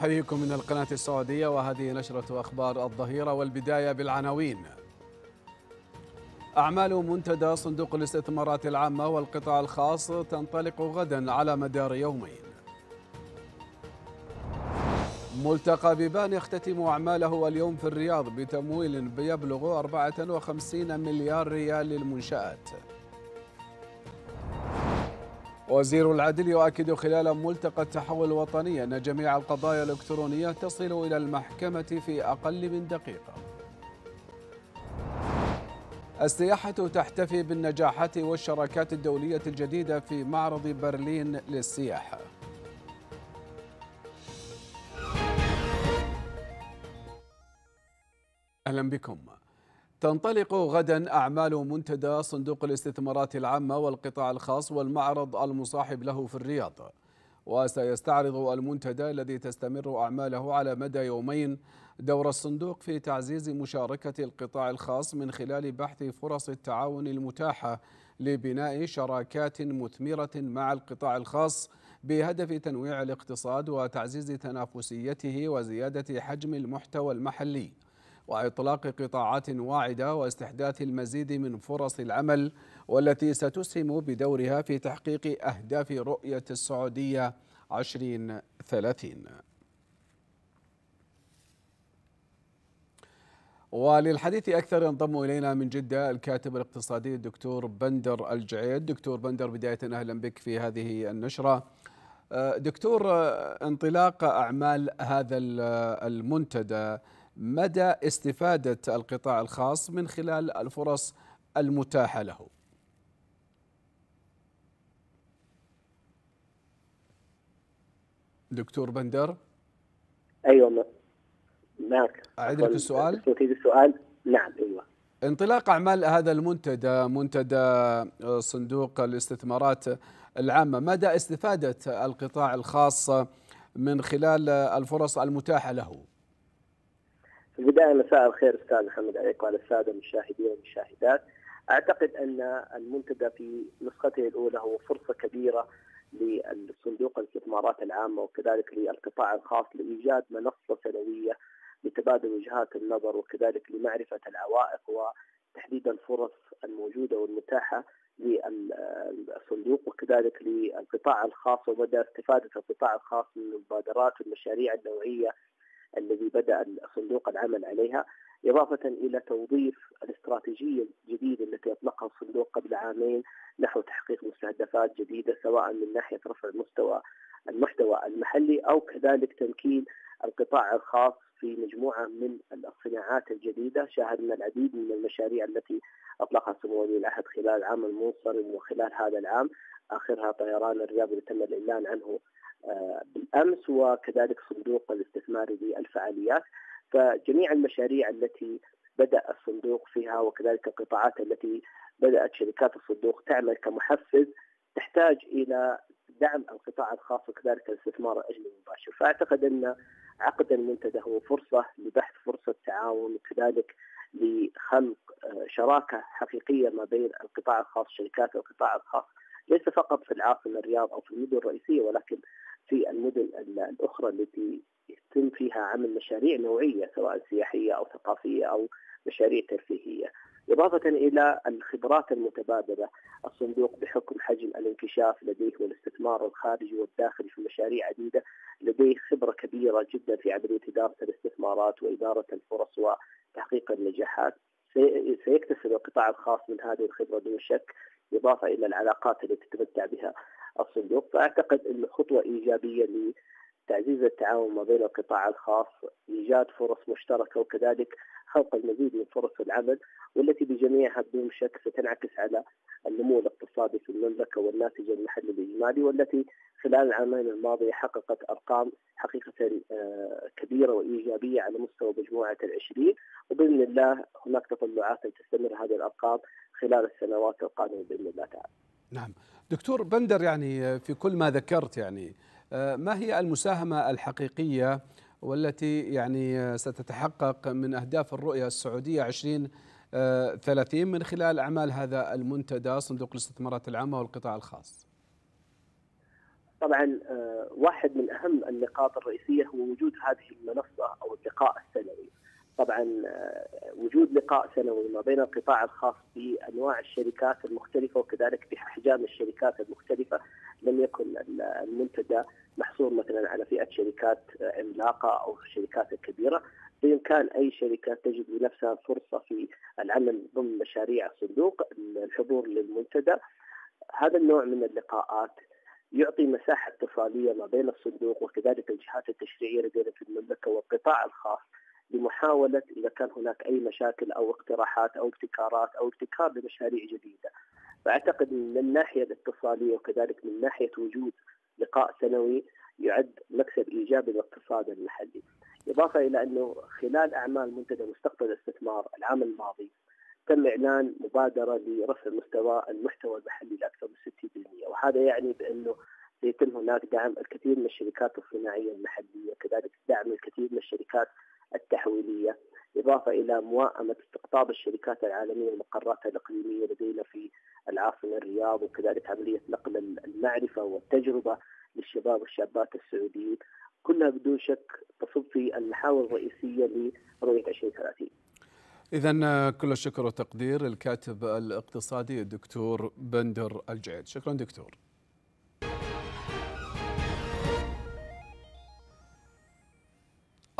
أحييكم من القناة السعودية وهذه نشرة أخبار الظهيرة والبداية بالعناوين أعمال منتدى صندوق الاستثمارات العامة والقطاع الخاص تنطلق غدا على مدار يومين ملتقى بيبان يختتم أعماله اليوم في الرياض بتمويل بيبلغ 54 مليار ريال للمنشآت وزير العدل يؤكد خلال ملتقى التحول الوطني أن جميع القضايا الإلكترونية تصل إلى المحكمة في أقل من دقيقة السياحة تحتفي بالنجاحات والشراكات الدولية الجديدة في معرض برلين للسياحة أهلا بكم تنطلق غدا أعمال منتدى صندوق الاستثمارات العامة والقطاع الخاص والمعرض المصاحب له في الرياض وسيستعرض المنتدى الذي تستمر أعماله على مدى يومين دور الصندوق في تعزيز مشاركة القطاع الخاص من خلال بحث فرص التعاون المتاحة لبناء شراكات مثمرة مع القطاع الخاص بهدف تنويع الاقتصاد وتعزيز تنافسيته وزيادة حجم المحتوى المحلي واطلاق قطاعات واعده واستحداث المزيد من فرص العمل والتي ستسهم بدورها في تحقيق اهداف رؤيه السعوديه 2030 وللحديث أكثر ينضم إلينا من جدة الكاتب الاقتصادي الدكتور بندر الجعيد دكتور بندر بداية أهلا بك في هذه النشرة آه، دكتور آه، انطلاق أعمال هذا المنتدى مدى استفادة القطاع الخاص من خلال الفرص المتاحة له دكتور بندر ايوه معك اعيد لك السؤال تؤكيد السؤال نعم ايوه انطلاق اعمال هذا المنتدى منتدى آه، صندوق الاستثمارات العامه مدى استفاده القطاع الخاص من خلال الفرص المتاحه له البدايه مساء الخير استاذ محمد عليك وعلى الساده المشاهدين والمشاهدات. اعتقد ان المنتدى في نسخته الاولى هو فرصه كبيره للصندوق الاستثمارات العامه وكذلك للقطاع الخاص لايجاد منصه سنويه لتبادل وجهات النظر وكذلك لمعرفه العوائق وتحديد الفرص الموجوده والمتاحه للصندوق وكذلك للقطاع الخاص ومدى استفاده القطاع الخاص من المبادرات والمشاريع النوعيه الذي بدأ الصندوق العمل عليها إضافة إلى توظيف الاستراتيجية الجديدة التي أطلقها الصندوق قبل عامين نحو تحقيق مستهدفات جديدة سواء من ناحية رفع المستوى المحتوى المحلي أو كذلك تمكين القطاع الخاص في مجموعة من الصناعات الجديدة شاهدنا العديد من المشاريع التي أطلقها سمو ولي العهد خلال العام المنصرم وخلال هذا العام آخرها طيران الرياض اللي تم الإعلان عنه بالامس وكذلك صندوق الاستثماري للفعاليات فجميع المشاريع التي بدا الصندوق فيها وكذلك القطاعات التي بدات شركات الصندوق تعمل كمحفز تحتاج الى دعم القطاع الخاص وكذلك الاستثمار الاجنبي المباشر، فاعتقد ان عقد المنتدى هو فرصه لبحث فرصه تعاون وكذلك لخلق آه، شراكه حقيقيه ما بين القطاع الخاص شركات القطاع الخاص ليس فقط في العاصمه الرياض او في المدن الرئيسيه ولكن في المدن الأخرى التي يتم فيها عمل مشاريع نوعية سواء سياحية أو ثقافية أو مشاريع ترفيهية إضافة إلى الخبرات المتبادلة الصندوق بحكم حجم الانكشاف لديه والاستثمار الخارجي والداخلي في مشاريع عديدة لديه خبرة كبيرة جدا في عملية إدارة الاستثمارات وإدارة الفرص وتحقيق النجاحات سيكتسب القطاع الخاص من هذه الخبرة دون شك إضافة إلى العلاقات التي تتمتع بها الصندوق فاعتقد انه خطوه ايجابيه لتعزيز التعاون ما بين القطاع الخاص ايجاد فرص مشتركه وكذلك خلق المزيد من فرص العمل والتي بجميعها بدون شك ستنعكس على النمو الاقتصادي في المملكه والناتج المحلي الاجمالي والتي خلال العامين الماضيه حققت ارقام حقيقه آه، كبيره وايجابيه على مستوى مجموعه العشرين وباذن الله هناك تطلعات ان تستمر هذه الارقام خلال السنوات القادمه باذن الله تعالى. نعم دكتور بندر يعني في كل ما ذكرت يعني آه، ما هي المساهمة الحقيقية والتي يعني ستتحقق من أهداف الرؤية السعودية 2030 آه، من خلال أعمال هذا المنتدى صندوق الاستثمارات العامة والقطاع الخاص طبعا آه، واحد من أهم النقاط الرئيسية هو وجود هذه المنصة أو اللقاء السنوي طبعا آه، وجود لقاء سنوي ما بين القطاع الخاص بانواع الشركات المختلفه وكذلك باحجام الشركات المختلفه لم يكن المنتدى محصور مثلا على فئه شركات عملاقه او الشركات الكبيره بامكان اي شركه تجد لنفسها فرصه في العمل ضمن مشاريع الصندوق الحضور للمنتدى هذا النوع من اللقاءات يعطي مساحه اتصاليه ما بين الصندوق وكذلك الجهات التشريعيه لدينا في المملكه والقطاع الخاص لمحاولة إذا كان هناك أي مشاكل أو اقتراحات أو ابتكارات أو ابتكار لمشاريع جديدة فأعتقد من الناحية الاتصالية وكذلك من ناحية وجود لقاء سنوي يعد مكسب إيجابي للاقتصاد المحلي إضافة إلى أنه خلال أعمال منتدى مستقبل الاستثمار العام الماضي تم إعلان مبادرة لرفع مستوى المحتوى المحلي لأكثر من 60% وهذا يعني بأنه سيتم هناك دعم الكثير من الشركات الصناعية المحلية كذلك دعم الكثير من الشركات التحويلية إضافة إلى موائمة استقطاب الشركات العالمية ومقراتها الإقليمية لدينا في العاصمة الرياض وكذلك عملية نقل المعرفة والتجربة للشباب والشابات السعوديين كلها بدون شك تصب في المحاور الرئيسية لرؤية 2030 إذا كل الشكر والتقدير للكاتب الاقتصادي الدكتور بندر الجعيد شكرا دكتور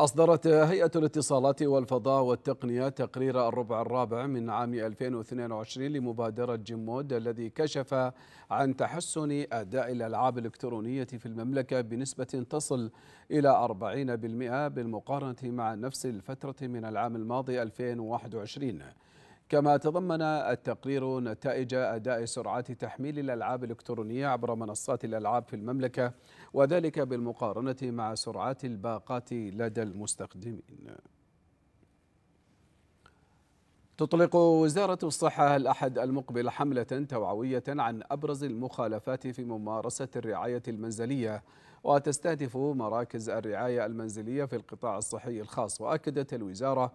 أصدرت هيئة الاتصالات والفضاء والتقنية تقرير الربع الرابع من عام 2022 لمبادرة جيمود الذي كشف عن تحسن أداء الألعاب الإلكترونية في المملكة بنسبة تصل إلى 40% بالمقارنة مع نفس الفترة من العام الماضي 2021 كما تضمن التقرير نتائج أداء سرعات تحميل الألعاب الإلكترونية عبر منصات الألعاب في المملكة وذلك بالمقارنة مع سرعات الباقات لدى المستخدمين تطلق وزارة الصحة الأحد المقبل حملة توعوية عن أبرز المخالفات في ممارسة الرعاية المنزلية وتستهدف مراكز الرعاية المنزلية في القطاع الصحي الخاص وأكدت الوزارة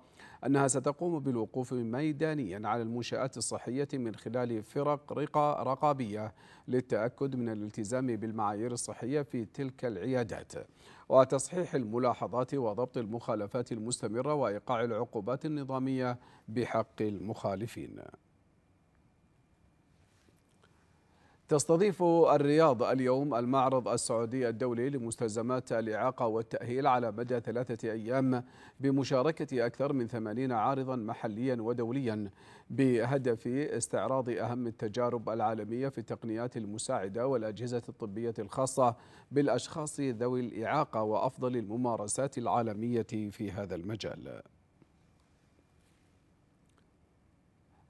أنها ستقوم بالوقوف ميدانيا على المنشآت الصحية من خلال فرق رقابية للتأكد من الالتزام بالمعايير الصحية في تلك العيادات وتصحيح الملاحظات وضبط المخالفات المستمرة وإيقاع العقوبات النظامية بحق المخالفين تستضيف الرياض اليوم المعرض السعودي الدولي لمستلزمات الإعاقة والتأهيل على مدى ثلاثة أيام بمشاركة أكثر من ثمانين عارضا محليا ودوليا بهدف استعراض أهم التجارب العالمية في التقنيات المساعدة والأجهزة الطبية الخاصة بالأشخاص ذوي الإعاقة وأفضل الممارسات العالمية في هذا المجال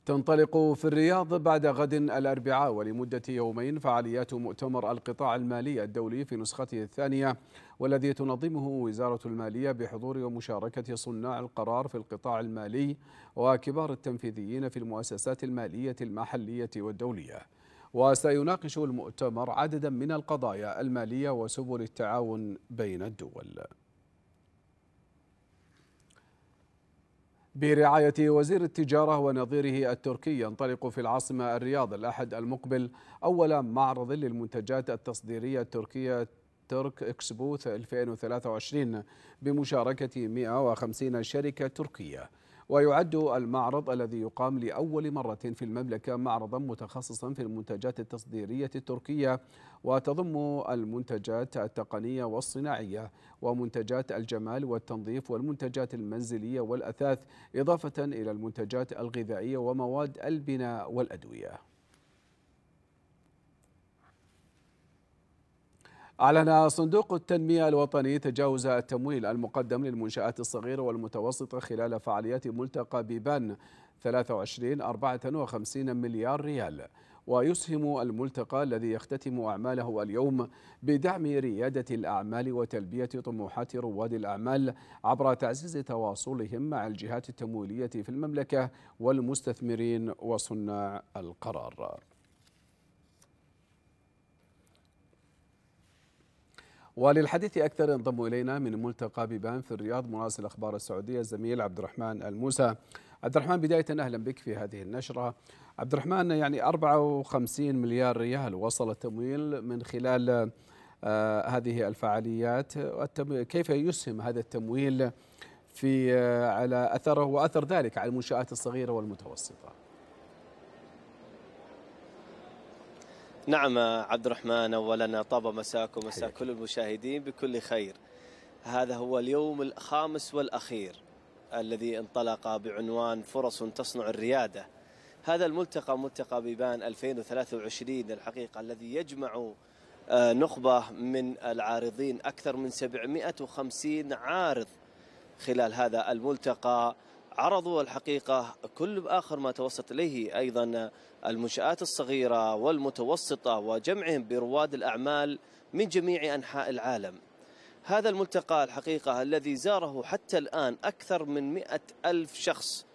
تنطلق في الرياض بعد غد الأربعاء ولمدة يومين فعاليات مؤتمر القطاع المالي الدولي في نسخته الثانية والذي تنظمه وزارة المالية بحضور ومشاركة صناع القرار في القطاع المالي وكبار التنفيذيين في المؤسسات المالية المحلية والدولية وسيناقش المؤتمر عددا من القضايا المالية وسبل التعاون بين الدول برعاية وزير التجارة ونظيره التركي ينطلق في العاصمة الرياض الأحد المقبل أول معرض للمنتجات التصديرية التركية ترك إكسبوث 2023 بمشاركة 150 شركة تركية ويعد المعرض الذي يقام لأول مرة في المملكة معرضا متخصصا في المنتجات التصديرية التركية وتضم المنتجات التقنية والصناعية ومنتجات الجمال والتنظيف والمنتجات المنزلية والأثاث إضافة إلى المنتجات الغذائية ومواد البناء والأدوية أعلن صندوق التنمية الوطني تجاوز التمويل المقدم للمنشآت الصغيرة والمتوسطة خلال فعاليات ملتقى بيبان 23-54 مليار ريال ويسهم الملتقى الذي يختتم أعماله اليوم بدعم ريادة الأعمال وتلبية طموحات رواد الأعمال عبر تعزيز تواصلهم مع الجهات التمويلية في المملكة والمستثمرين وصناع القرار وللحديث أكثر ينضم إلينا من ملتقى بيبان في الرياض مراسل أخبار السعودية الزميل عبد الرحمن الموسى عبد الرحمن بداية أهلا بك في هذه النشرة عبد الرحمن يعني 54 مليار ريال وصل التمويل من خلال آه، هذه الفعاليات كيف يسهم هذا التمويل في آه، على أثره وأثر ذلك على المنشآت الصغيرة والمتوسطة نعم عبد الرحمن اولا طاب مساكم ومساء كل المشاهدين بكل خير. هذا هو اليوم الخامس والاخير الذي انطلق بعنوان فرص تصنع الرياده. هذا الملتقى ملتقى بيبان 2023 الحقيقه الذي يجمع آه، نخبه من العارضين اكثر من 750 عارض خلال هذا الملتقى عرضوا الحقيقة كل آخر ما توصلت إليه أيضا المنشآت الصغيرة والمتوسطة وجمعهم برواد الأعمال من جميع أنحاء العالم هذا الملتقى الحقيقة الذي زاره حتى الآن أكثر من مئة ألف شخص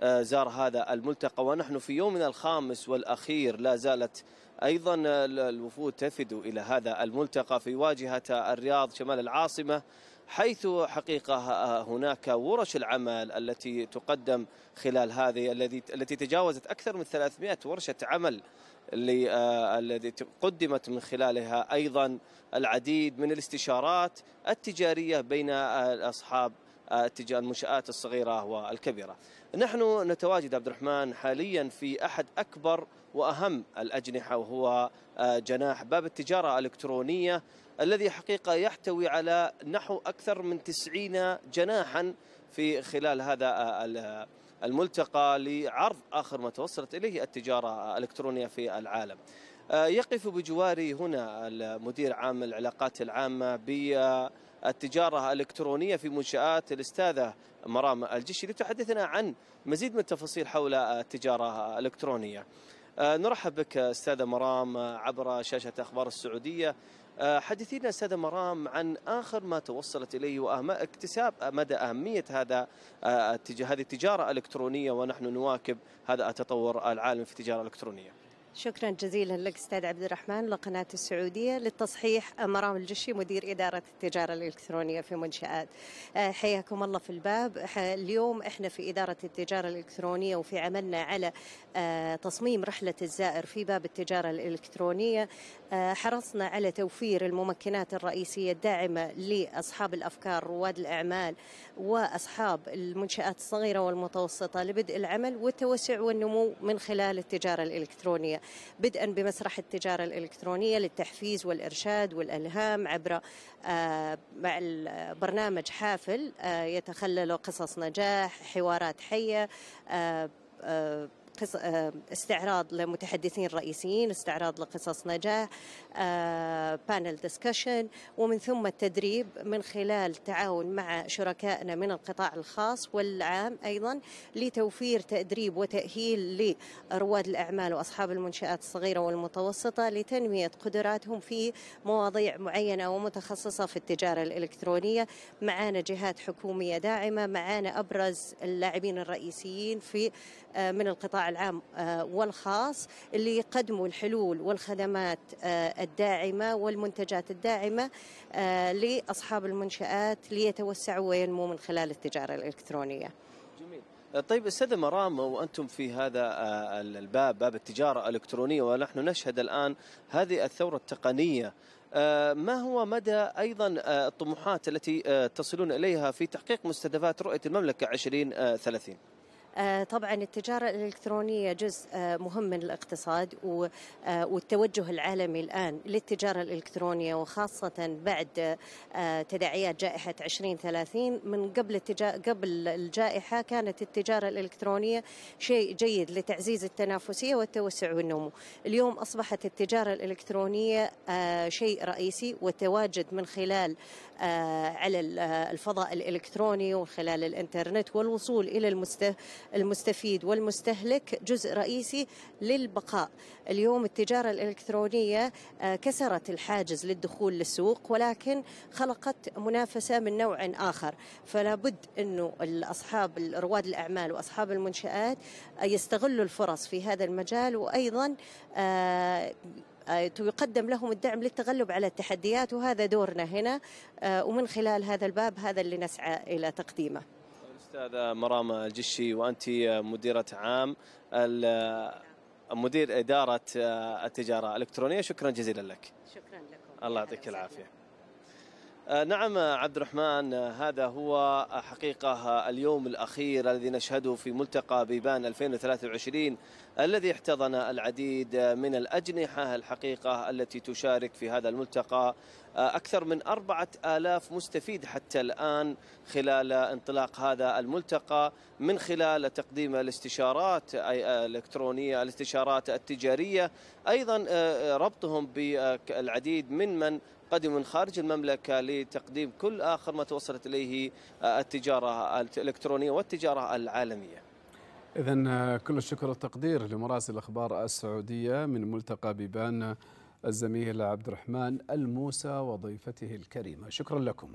آه، زار هذا الملتقى ونحن في يومنا الخامس والأخير لا زالت أيضا آه، الوفود تفد إلى هذا الملتقى في واجهة الرياض شمال العاصمة حيث حقيقة هناك ورش العمل التي تقدم خلال هذه الذي التي تجاوزت أكثر من 300 ورشة عمل آه، الذي قدمت من خلالها أيضا العديد من الاستشارات التجارية بين آه، أصحاب اتجاه آه، المنشآت الصغيرة والكبيرة نحن نتواجد عبد الرحمن حاليا في أحد أكبر وأهم الأجنحة وهو جناح باب التجارة الإلكترونية الذي حقيقة يحتوي على نحو أكثر من 90 جناحا في خلال هذا الملتقى لعرض آخر ما توصلت إليه التجارة الإلكترونية في العالم آه، يقف بجواري هنا المدير عام العلاقات العامة بالتجارة الإلكترونية في منشآت الأستاذة مرام الجشي لتحدثنا عن مزيد من التفاصيل حول التجارة الإلكترونية آه، نرحب بك أستاذة مرام عبر شاشة أخبار السعودية آه، حدثينا استاذه مرام عن اخر ما توصلت اليه واهم اكتساب آه، مدى اهميه هذا آه، هذه التجاره الالكترونيه ونحن نواكب هذا التطور العالمي في التجاره الالكترونيه. شكرا جزيلا لك استاذ عبد الرحمن لقناه السعوديه للتصحيح مرام الجشي مدير اداره التجاره الالكترونيه في منشات آه، حياكم الله في الباب اليوم احنا في اداره التجاره الالكترونيه وفي عملنا على آه، تصميم رحله الزائر في باب التجاره الالكترونيه آه، حرصنا على توفير الممكنات الرئيسيه الداعمه لاصحاب الافكار رواد الاعمال واصحاب المنشات الصغيره والمتوسطه لبدء العمل والتوسع والنمو من خلال التجاره الالكترونيه بدءا بمسرح التجارة الإلكترونية للتحفيز والإرشاد والإلهام عبر آه، مع برنامج حافل آه، يتخلل قصص نجاح حوارات حية آه، آه، استعراض لمتحدثين رئيسيين استعراض لقصص نجاح بانل آه، ديسكشن ومن ثم التدريب من خلال تعاون مع شركائنا من القطاع الخاص والعام أيضا لتوفير تدريب وتأهيل لرواد الأعمال وأصحاب المنشآت الصغيرة والمتوسطة لتنمية قدراتهم في مواضيع معينة ومتخصصة في التجارة الإلكترونية معانا جهات حكومية داعمة معانا أبرز اللاعبين الرئيسيين في آه، من القطاع العام آه، والخاص اللي يقدموا الحلول والخدمات آه، الداعمة والمنتجات الداعمة لأصحاب المنشآت ليتوسعوا وينموا من خلال التجارة الإلكترونية جميل طيب استاذه مرام وانتم في هذا الباب باب التجاره الالكترونيه ونحن نشهد الان هذه الثوره التقنيه ما هو مدى ايضا الطموحات التي تصلون اليها في تحقيق مستهدفات رؤيه المملكه 2030 آه، طبعا التجارة الإلكترونية جزء آه، مهم من الاقتصاد آه، والتوجه العالمي الآن للتجارة الإلكترونية وخاصة بعد تداعيات جائحة 2030 من قبل قبل الجائحة كانت التجارة الإلكترونية شيء جيد لتعزيز التنافسية والتوسع والنمو اليوم أصبحت التجارة الإلكترونية شيء رئيسي والتواجد من خلال على الفضاء الإلكتروني وخلال الإنترنت والوصول إلى المستهلك المستفيد والمستهلك جزء رئيسي للبقاء اليوم التجارة الإلكترونية آه، كسرت الحاجز للدخول للسوق ولكن خلقت منافسة من نوع آخر فلا بد أنه أصحاب رواد الأعمال وأصحاب المنشآت آه، يستغلوا الفرص في هذا المجال وأيضا آه، يقدم لهم الدعم للتغلب على التحديات وهذا دورنا هنا ومن خلال هذا الباب هذا اللي نسعى إلى تقديمه استاذه مرام الجشي وأنت مديرة عام مدير إدارة التجارة الإلكترونية شكرا جزيلا لك شكرا لكم الله يعطيك العافية آه، نعم عبد الرحمن آه، هذا هو حقيقة آه، اليوم الأخير الذي نشهده في ملتقى بيبان 2023 الذي احتضن العديد من الأجنحة الحقيقة التي تشارك في هذا الملتقى أكثر من أربعة آلاف مستفيد حتى الآن خلال انطلاق هذا الملتقى من خلال تقديم الاستشارات الإلكترونية الاستشارات التجارية أيضا ربطهم بالعديد من من قدموا من خارج المملكة لتقديم كل آخر ما توصلت إليه آه، التجارة الإلكترونية والتجارة العالمية إذا آه، كل الشكر والتقدير لمراسل الأخبار السعودية من ملتقى بيبان الزميل عبد الرحمن الموسى وضيفته الكريمة شكرا لكم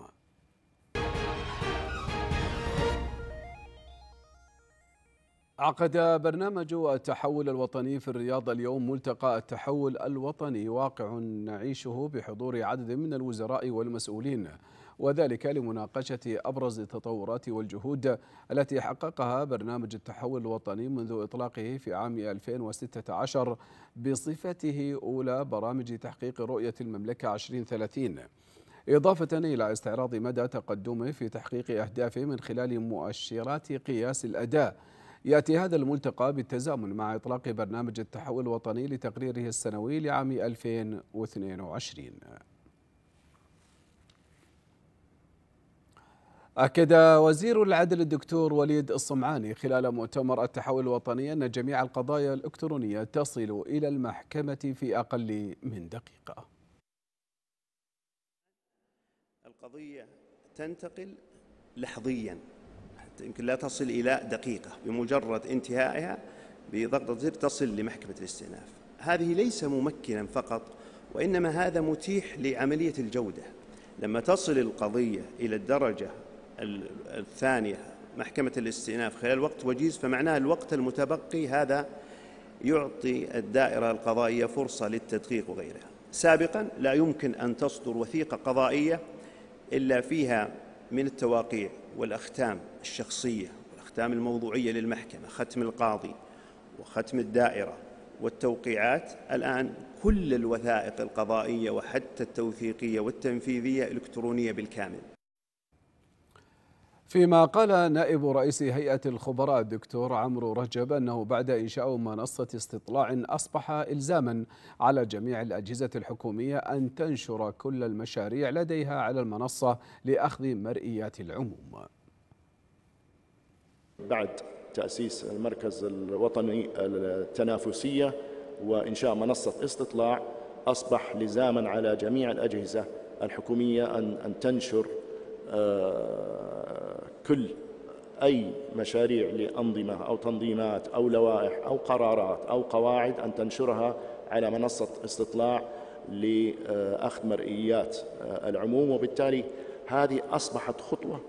عقد برنامج التحول الوطني في الرياض اليوم ملتقى التحول الوطني واقع نعيشه بحضور عدد من الوزراء والمسؤولين وذلك لمناقشة أبرز التطورات والجهود التي حققها برنامج التحول الوطني منذ إطلاقه في عام 2016 بصفته أولى برامج تحقيق رؤية المملكة 2030 إضافة إلى استعراض مدى تقدمه في تحقيق أهدافه من خلال مؤشرات قياس الأداء يأتي هذا الملتقى بالتزامن مع إطلاق برنامج التحول الوطني لتقريره السنوي لعام 2022 أكد وزير العدل الدكتور وليد الصمعاني خلال مؤتمر التحول الوطني أن جميع القضايا الإلكترونية تصل إلى المحكمة في أقل من دقيقة القضية تنتقل لحظياً يمكن لا تصل إلى دقيقة بمجرد انتهائها بضغطة زر تصل لمحكمة الاستئناف هذه ليس ممكنا فقط وإنما هذا متيح لعملية الجودة لما تصل القضية إلى الدرجة الثانية محكمة الاستئناف خلال وقت وجيز فمعناه الوقت المتبقي هذا يعطي الدائرة القضائية فرصة للتدقيق وغيرها سابقا لا يمكن أن تصدر وثيقة قضائية إلا فيها من التواقيع والأختام الشخصية والأختام الموضوعية للمحكمة ختم القاضي وختم الدائرة والتوقيعات الآن كل الوثائق القضائية وحتى التوثيقية والتنفيذية إلكترونية بالكامل فيما قال نائب رئيس هيئة الخبراء الدكتور عمرو رجب أنه بعد إنشاء منصة استطلاع أصبح إلزاما على جميع الأجهزة الحكومية أن تنشر كل المشاريع لديها على المنصة لأخذ مرئيات العموم بعد تأسيس المركز الوطني التنافسية وإنشاء منصة استطلاع أصبح لزاما على جميع الأجهزة الحكومية أن تنشر آه، كل أي مشاريع لأنظمة أو تنظيمات أو لوائح أو قرارات أو قواعد أن تنشرها على منصة استطلاع لأخذ مرئيات العموم وبالتالي هذه أصبحت خطوة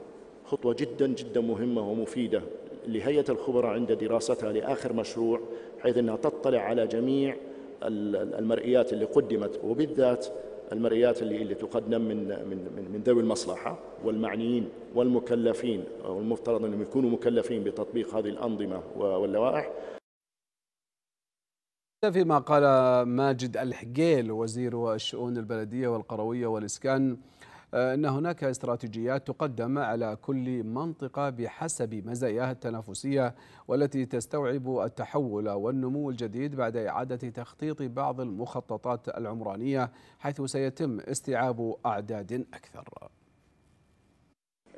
خطوة جدا جدا مهمة ومفيدة لهيئة الخبراء عند دراستها لآخر مشروع حيث أنها تطلع على جميع المرئيات اللي قدمت وبالذات المرئيات اللي اللي تقدم من من من ذوي المصلحه والمعنيين والمكلفين والمفترض انهم يكونوا مكلفين بتطبيق هذه الانظمه واللوائح فيما قال ماجد الحقيل وزير الشؤون البلديه والقرويه والاسكان آه، أن هناك استراتيجيات تقدم على كل منطقة بحسب مزاياها التنافسية والتي تستوعب التحول والنمو الجديد بعد إعادة تخطيط بعض المخططات العمرانية حيث سيتم استيعاب أعداد أكثر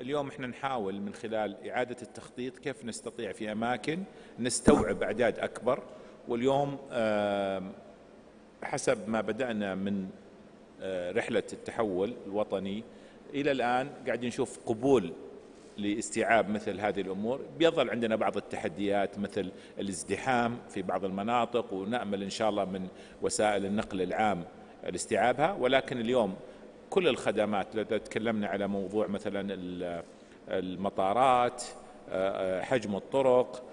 اليوم احنا نحاول من خلال إعادة التخطيط كيف نستطيع في أماكن نستوعب أعداد أكبر واليوم حسب ما بدأنا من آه، رحله التحول الوطني الى الان قاعد نشوف قبول لاستيعاب مثل هذه الامور، بيظل عندنا بعض التحديات مثل الازدحام في بعض المناطق ونامل ان شاء الله من وسائل النقل العام لاستيعابها، ولكن اليوم كل الخدمات لذا تكلمنا على موضوع مثلا المطارات آه، آه، حجم الطرق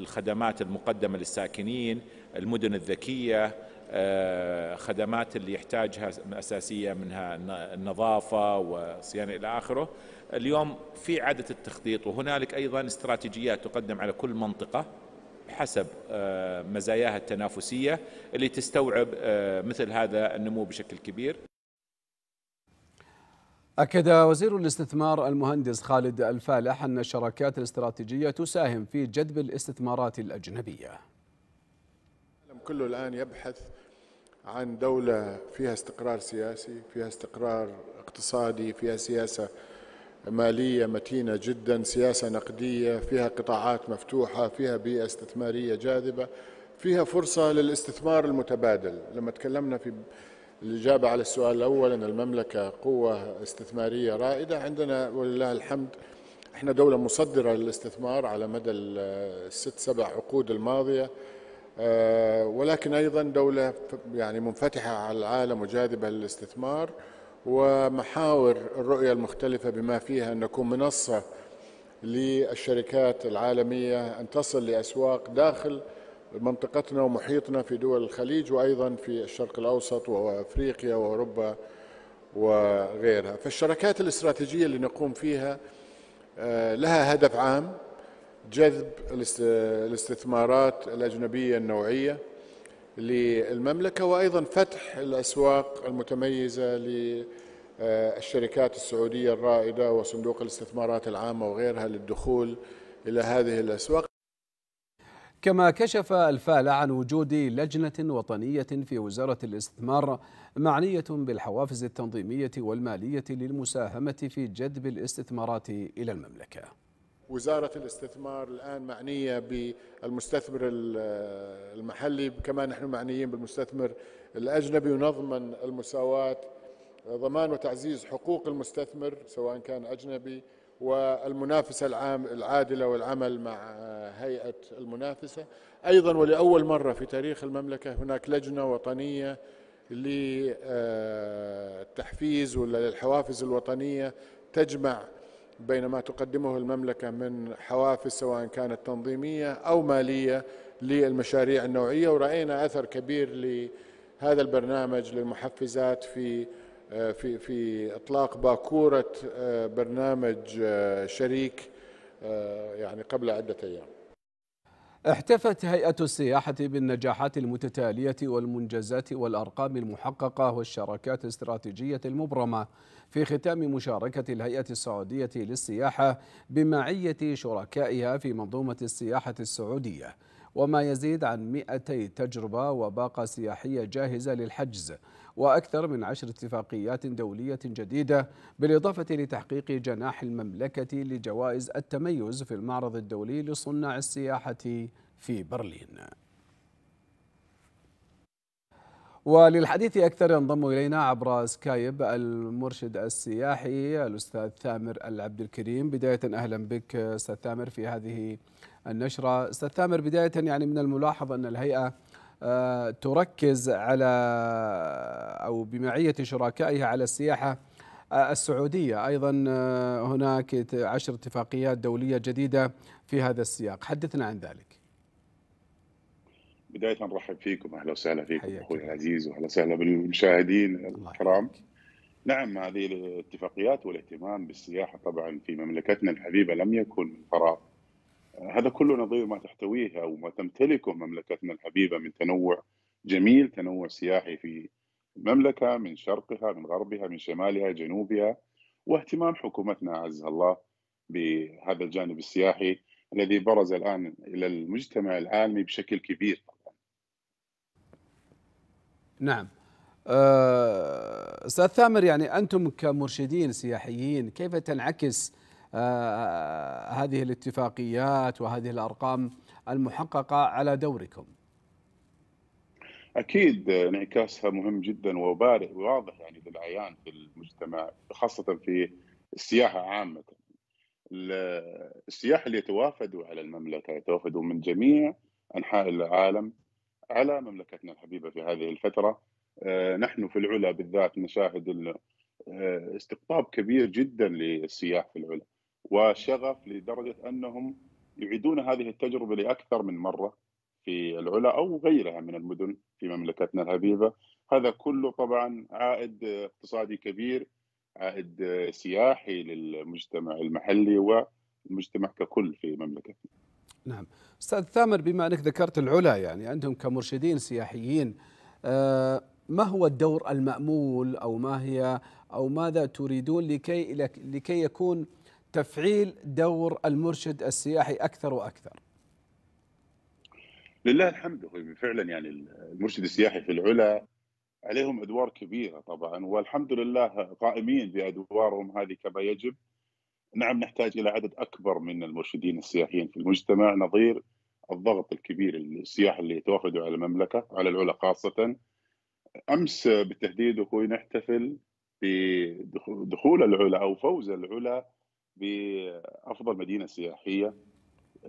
الخدمات المقدمه للساكنين المدن الذكيه خدمات اللي يحتاجها أساسية منها النظافة وصيانة إلى آخره اليوم في عادة التخطيط وهنالك أيضا استراتيجيات تقدم على كل منطقة حسب آه، مزاياها التنافسية اللي تستوعب آه، مثل هذا النمو بشكل كبير أكد وزير الاستثمار المهندس خالد الفالح أن الشراكات الاستراتيجية تساهم في جذب الاستثمارات الأجنبية العالم كله الآن يبحث عن دولة فيها استقرار سياسي فيها استقرار اقتصادي فيها سياسة مالية متينة جدا سياسة نقدية فيها قطاعات مفتوحة فيها بيئة استثمارية جاذبة فيها فرصة للاستثمار المتبادل لما تكلمنا في الإجابة على السؤال الأول أن المملكة قوة استثمارية رائدة عندنا ولله الحمد احنا دولة مصدرة للاستثمار على مدى الست سبع عقود الماضية آه، ولكن أيضا دولة يعني منفتحة على العالم وجاذبة للاستثمار ومحاور الرؤية المختلفة بما فيها أن نكون منصة للشركات العالمية أن تصل لأسواق داخل منطقتنا ومحيطنا في دول الخليج وأيضا في الشرق الأوسط وأفريقيا وأوروبا وغيرها فالشراكات الاستراتيجية اللي نقوم فيها آه، لها هدف عام جذب الاستثمارات الأجنبية النوعية للمملكة وأيضا فتح الأسواق المتميزة للشركات السعودية الرائدة وصندوق الاستثمارات العامة وغيرها للدخول إلى هذه الأسواق كما كشف الفال عن وجود لجنة وطنية في وزارة الاستثمار معنية بالحوافز التنظيمية والمالية للمساهمة في جذب الاستثمارات إلى المملكة وزارة الاستثمار الآن معنية بالمستثمر المحلي كما نحن معنيين بالمستثمر الأجنبي ونضمن المساواة ضمان وتعزيز حقوق المستثمر سواء كان أجنبي والمنافسة العام العادلة والعمل مع هيئة المنافسة أيضا ولأول مرة في تاريخ المملكة هناك لجنة وطنية للتحفيز ولا للحوافز الوطنية تجمع بين ما تقدمه المملكة من حوافز سواء كانت تنظيمية أو مالية للمشاريع النوعية ورأينا أثر كبير لهذا البرنامج للمحفزات في في في إطلاق باكورة آه، برنامج آه، شريك آه، يعني قبل عدة أيام احتفت هيئة السياحة بالنجاحات المتتالية والمنجزات والأرقام المحققة والشراكات الاستراتيجية المبرمة في ختام مشاركة الهيئة السعودية للسياحة بمعية شركائها في منظومة السياحة السعودية وما يزيد عن 200 تجربة وباقة سياحية جاهزة للحجز وأكثر من عشر اتفاقيات دولية جديدة بالإضافة لتحقيق جناح المملكة لجوائز التميز في المعرض الدولي لصناع السياحة في برلين وللحديث أكثر ينضم إلينا عبر سكايب المرشد السياحي الأستاذ ثامر العبد الكريم بداية أهلا بك أستاذ ثامر في هذه النشرة أستاذ ثامر بداية يعني من الملاحظ أن الهيئة آه، تركز على أو بمعية شركائها على السياحة آه، السعودية أيضا آه، هناك عشر اتفاقيات دولية جديدة في هذا السياق حدثنا عن ذلك بداية نرحب فيكم أهلا وسهلا فيكم أخوي العزيز وأهلا وسهلا بالمشاهدين الكرام نعم هذه الاتفاقيات والاهتمام بالسياحة طبعا في مملكتنا الحبيبة لم يكن من فراغ هذا كله نظير ما تحتويه او ما تمتلكه مملكتنا الحبيبه من تنوع جميل تنوع سياحي في المملكه من شرقها من غربها من شمالها جنوبها واهتمام حكومتنا اعزها الله بهذا الجانب السياحي الذي برز الان الى المجتمع العالمي بشكل كبير طبعا. نعم. آه، استاذ ثامر يعني انتم كمرشدين سياحيين كيف تنعكس آه، آه، هذه الاتفاقيات وهذه الارقام المحققه على دوركم؟ اكيد آه، انعكاسها مهم جدا وبارع وواضح يعني للعيان في المجتمع خاصه في السياحه عامه. السياح اللي يتوافدوا على المملكه يتوافدوا من جميع انحاء العالم على مملكتنا الحبيبه في هذه الفتره نحن في العلا بالذات نشاهد استقطاب كبير جدا للسياح في العلا وشغف لدرجه انهم يعيدون هذه التجربه لاكثر من مره في العلا او غيرها من المدن في مملكتنا الحبيبه، هذا كله طبعا عائد اقتصادي كبير، عائد سياحي للمجتمع المحلي والمجتمع ككل في مملكتنا. نعم، استاذ ثامر بما انك ذكرت العلا يعني انتم كمرشدين سياحيين آه، ما هو الدور المأمول أو ما هي أو ماذا تريدون لكي لكي يكون تفعيل دور المرشد السياحي اكثر واكثر؟ لله الحمد اخوي فعلا يعني المرشد السياحي في العلا عليهم ادوار كبيره طبعا والحمد لله قائمين بادوارهم هذه كما يجب. نعم نحتاج الى عدد اكبر من المرشدين السياحيين في المجتمع نظير الضغط الكبير السياحي اللي يتوافدوا على المملكه على العلا خاصه. امس بالتحديد اخوي نحتفل بدخول العلا او فوز العلا بافضل مدينه سياحيه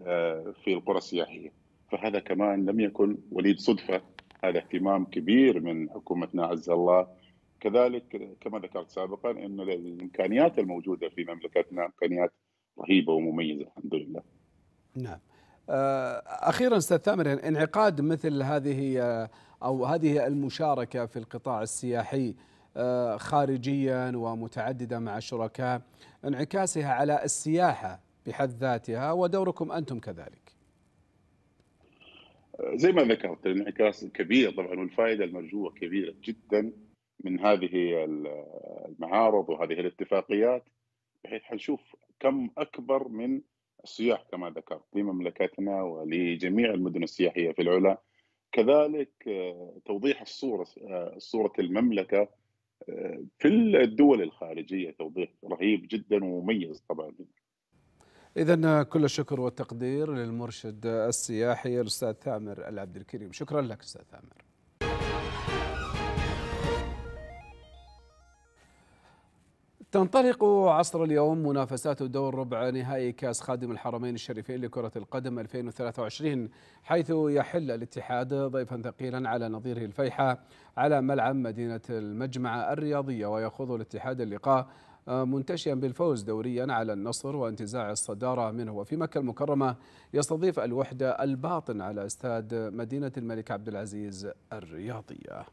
آه، في القرى السياحيه فهذا كمان لم يكن وليد صدفه هذا اهتمام كبير من حكومتنا عز الله كذلك كما ذكرت سابقا انه الامكانيات الموجوده في مملكتنا امكانيات رهيبه ومميزه الحمد لله. نعم. آه، اخيرا استاذ ثامر انعقاد مثل هذه آه، او هذه المشاركه في القطاع السياحي آه، خارجيا ومتعدده مع الشركاء انعكاسها على السياحه بحد ذاتها ودوركم انتم كذلك. آه، زي ما ذكرت الانعكاس كبير طبعا والفائده المرجوه كبيره جدا من هذه المعارض وهذه الاتفاقيات بحيث حنشوف كم اكبر من السياح كما ذكرت لمملكتنا ولجميع المدن السياحيه في العلا كذلك آه، توضيح الصوره صوره المملكه في الدول الخارجيه توضيح رهيب جدا ومميز طبعا اذا كل الشكر والتقدير للمرشد السياحي الاستاذ ثامر العبد الكريم شكرا لك استاذ ثامر تنطلق عصر اليوم منافسات دور ربع نهائي كاس خادم الحرمين الشريفين لكرة القدم 2023 حيث يحل الاتحاد ضيفا ثقيلا على نظيره الفيحة على ملعب مدينة المجمعة الرياضية ويخوض الاتحاد اللقاء آه، منتشيا بالفوز دوريا على النصر وانتزاع الصدارة منه وفي مكة المكرمة يستضيف الوحدة الباطن على استاد مدينة الملك عبد العزيز الرياضية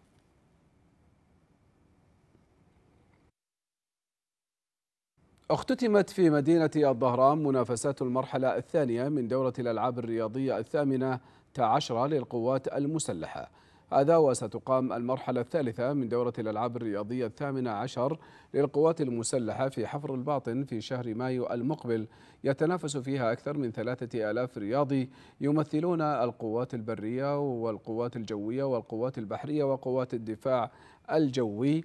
اختتمت في مدينة الظهران منافسات المرحلة الثانية من دورة الألعاب الرياضية الثامنة عشرة للقوات المسلحة هذا وستقام المرحلة الثالثة من دورة الألعاب الرياضية الثامنة عشر للقوات المسلحة في حفر الباطن في شهر مايو المقبل يتنافس فيها أكثر من ثلاثة آلاف رياضي يمثلون القوات البرية والقوات الجوية والقوات البحرية وقوات الدفاع الجوي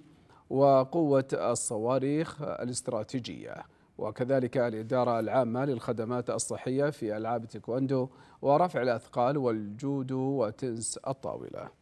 وقوة الصواريخ الاستراتيجية وكذلك الإدارة العامة للخدمات الصحية في ألعاب تيكواندو ورفع الأثقال والجودو وتنس الطاولة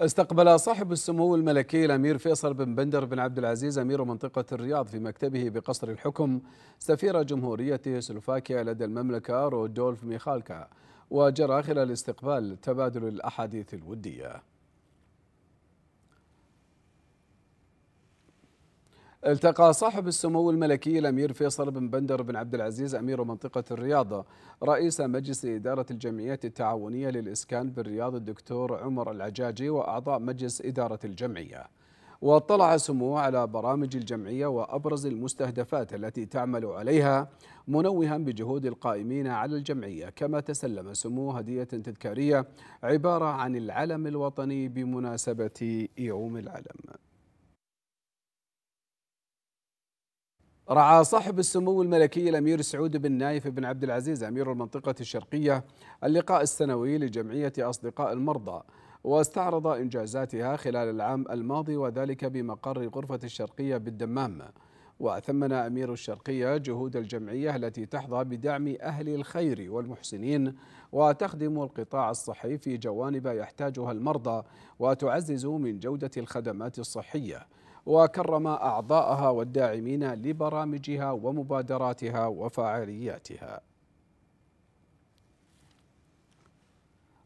استقبل صاحب السمو الملكي الامير فيصل بن بندر بن عبد العزيز امير منطقه الرياض في مكتبه بقصر الحكم سفير جمهوريه سلوفاكيا لدى المملكه رودولف ميخالكا وجرى خلال الاستقبال تبادل الاحاديث الوديه التقى صاحب السمو الملكي الامير فيصل بن بندر بن عبد العزيز امير منطقه الرياض رئيس مجلس اداره الجمعيات التعاونيه للاسكان بالرياض الدكتور عمر العجاجي واعضاء مجلس اداره الجمعيه. واطلع سموه على برامج الجمعيه وابرز المستهدفات التي تعمل عليها منوها بجهود القائمين على الجمعيه كما تسلم سموه هديه تذكاريه عباره عن العلم الوطني بمناسبه يوم العلم. رعى صاحب السمو الملكي الامير سعود بن نايف بن عبد العزيز امير المنطقه الشرقيه اللقاء السنوي لجمعيه اصدقاء المرضى واستعرض انجازاتها خلال العام الماضي وذلك بمقر الغرفه الشرقيه بالدمام وثمن امير الشرقيه جهود الجمعيه التي تحظى بدعم اهل الخير والمحسنين وتخدم القطاع الصحي في جوانب يحتاجها المرضى وتعزز من جوده الخدمات الصحيه وكرم أعضاءها والداعمين لبرامجها ومبادراتها وفعالياتها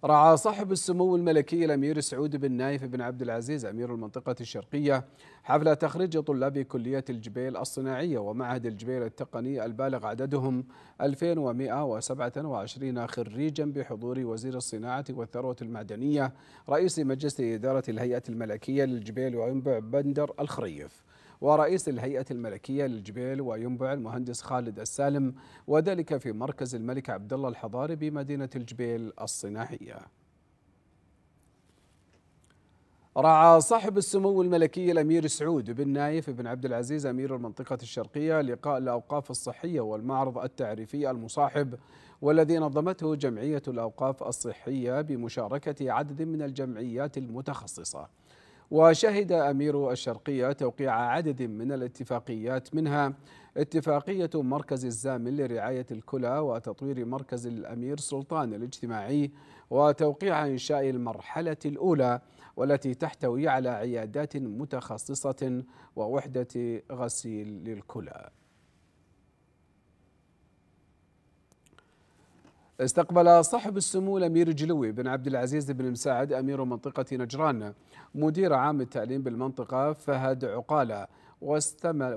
رعى صاحب السمو الملكي الامير سعود بن نايف بن عبد العزيز امير المنطقه الشرقيه حفل تخريج طلاب كليه الجبيل الصناعيه ومعهد الجبيل التقني البالغ عددهم 2127 خريجا بحضور وزير الصناعه والثروه المعدنيه رئيس مجلس اداره الهيئه الملكيه للجبيل وينبع بندر الخريف ورئيس الهيئة الملكية للجبيل وينبع المهندس خالد السالم وذلك في مركز الملك عبد الله الحضاري بمدينة الجبيل الصناعية رعى صاحب السمو الملكي الامير سعود بن نايف بن عبد العزيز امير المنطقه الشرقيه لقاء الاوقاف الصحيه والمعرض التعريفي المصاحب والذي نظمته جمعيه الاوقاف الصحيه بمشاركه عدد من الجمعيات المتخصصه وشهد أمير الشرقية توقيع عدد من الاتفاقيات منها اتفاقية مركز الزامل لرعاية الكلى وتطوير مركز الأمير سلطان الاجتماعي وتوقيع إنشاء المرحلة الأولى والتي تحتوي على عيادات متخصصة ووحدة غسيل للكلى استقبل صاحب السمو الامير الجلوي بن عبد العزيز بن مساعد امير منطقه نجران مدير عام التعليم بالمنطقه فهد عقاله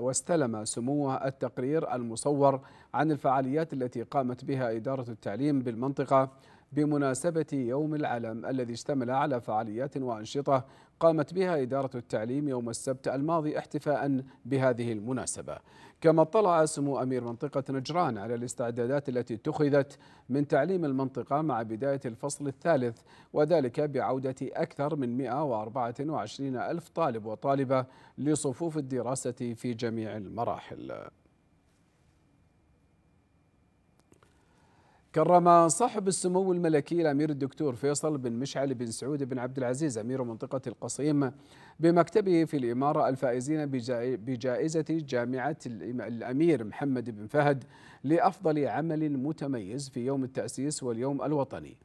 واستلم سموه التقرير المصور عن الفعاليات التي قامت بها اداره التعليم بالمنطقه بمناسبه يوم العلم الذي اشتمل على فعاليات وانشطه قامت بها إدارة التعليم يوم السبت الماضي احتفاء بهذه المناسبة كما اطلع سمو أمير منطقة نجران على الاستعدادات التي اتخذت من تعليم المنطقة مع بداية الفصل الثالث وذلك بعودة أكثر من 124 ألف طالب وطالبة لصفوف الدراسة في جميع المراحل كرم صاحب السمو الملكي الامير الدكتور فيصل بن مشعل بن سعود بن عبد العزيز امير منطقه القصيم بمكتبه في الاماره الفائزين بجائزه جامعه الامير محمد بن فهد لافضل عمل متميز في يوم التاسيس واليوم الوطني.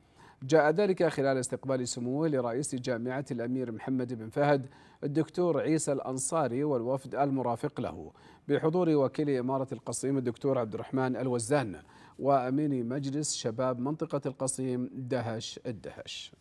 جاء ذلك خلال استقبال سموه لرئيس جامعة الأمير محمد بن فهد الدكتور عيسى الأنصاري والوفد المرافق له بحضور وكيل إمارة القصيم الدكتور عبد الرحمن الوزان وأمين مجلس شباب منطقة القصيم دهش الدهش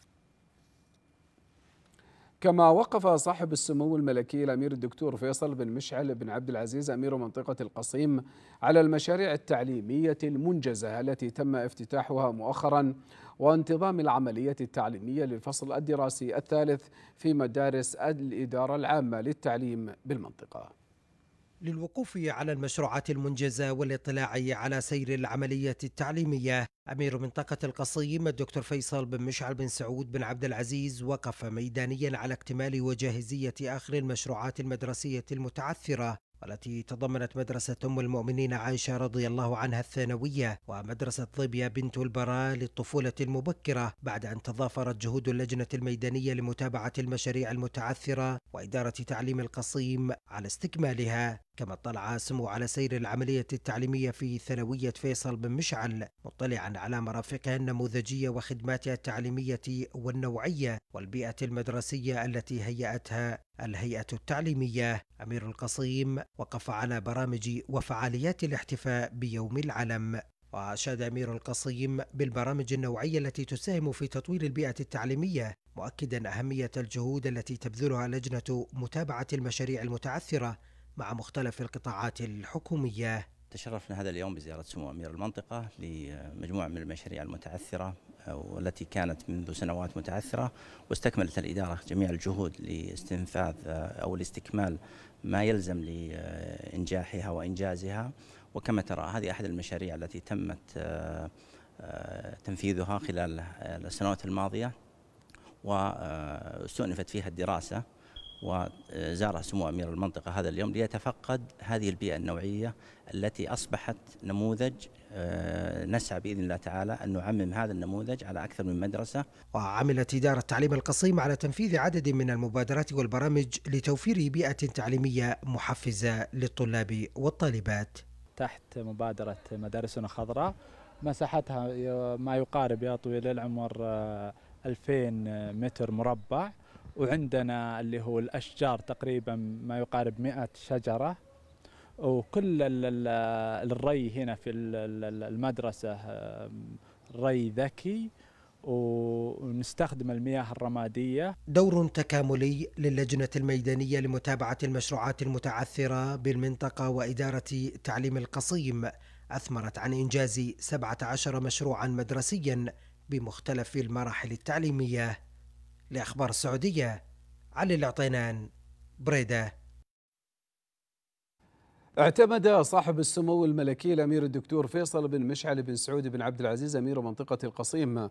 كما وقف صاحب السمو الملكي الامير الدكتور فيصل بن مشعل بن عبد العزيز امير منطقه القصيم على المشاريع التعليميه المنجزه التي تم افتتاحها مؤخرا وانتظام العمليه التعليميه للفصل الدراسي الثالث في مدارس الاداره العامه للتعليم بالمنطقه. للوقوف على المشروعات المنجزة والاطلاع على سير العملية التعليمية أمير منطقة القصيم الدكتور فيصل بن مشعل بن سعود بن عبد العزيز وقف ميدانيا على اكتمال وجاهزية آخر المشروعات المدرسية المتعثرة والتي تضمنت مدرسة أم المؤمنين عائشة رضي الله عنها الثانوية ومدرسة ظبية بنت البراء للطفولة المبكرة بعد أن تضافرت جهود اللجنة الميدانية لمتابعة المشاريع المتعثرة وإدارة تعليم القصيم على استكمالها كما اطلع سمو على سير العملية التعليمية في ثانوية فيصل بن مشعل مطلعا على مرافقها النموذجية وخدماتها التعليمية والنوعية والبيئة المدرسية التي هيأتها الهيئة التعليمية أمير القصيم وقف على برامج وفعاليات الاحتفاء بيوم العلم وأشاد أمير القصيم بالبرامج النوعية التي تساهم في تطوير البيئة التعليمية مؤكدا أهمية الجهود التي تبذلها لجنة متابعة المشاريع المتعثرة مع مختلف القطاعات الحكومية تشرفنا هذا اليوم بزيارة سمو أمير المنطقة لمجموعة من المشاريع المتعثرة والتي كانت منذ سنوات متعثرة واستكملت الإدارة جميع الجهود لاستنفاذ أو لاستكمال ما يلزم لإنجاحها وإنجازها وكما ترى هذه أحد المشاريع التي تمت آه، آه، تنفيذها خلال السنوات الماضية واستؤنفت فيها الدراسة وزار سمو امير المنطقه هذا اليوم ليتفقد هذه البيئه النوعيه التي اصبحت نموذج آه، نسعى باذن الله تعالى ان نعمم هذا النموذج على اكثر من مدرسه. وعملت اداره تعليم القصيم على تنفيذ عدد من المبادرات والبرامج لتوفير بيئه تعليميه محفزه للطلاب والطالبات. تحت مبادره مدارسنا خضراء مساحتها ما يقارب يا طويل العمر 2000 آه، متر مربع وعندنا اللي هو الأشجار تقريبا ما يقارب 100 شجرة وكل الري هنا في المدرسة ري ذكي ونستخدم المياه الرمادية دور تكاملي للجنة الميدانية لمتابعة المشروعات المتعثرة بالمنطقة وإدارة تعليم القصيم أثمرت عن إنجاز 17 مشروعا مدرسيا بمختلف المراحل التعليمية لأخبار السعودية علي العطينان بريده اعتمد صاحب السمو الملكي الامير الدكتور فيصل بن مشعل بن سعود بن عبد العزيز امير منطقه القصيم